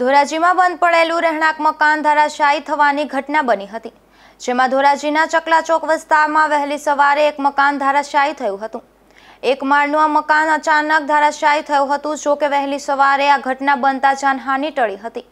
ધોરાજીમાં બંધ પડેલું રહેણાંક મકાન ધરાશાયી થવાની ઘટના બની હતી જેમાં ધોરાજીના ચકલા ચોક વિસ્તારમાં વહેલી સવારે એક મકાન ધરાશાયી થયું હતું એક માળનું આ મકાન અચાનક ધારાશાયી થયું હતું જોકે વહેલી સવારે આ ઘટના બનતા જાનહાનિ ટળી હતી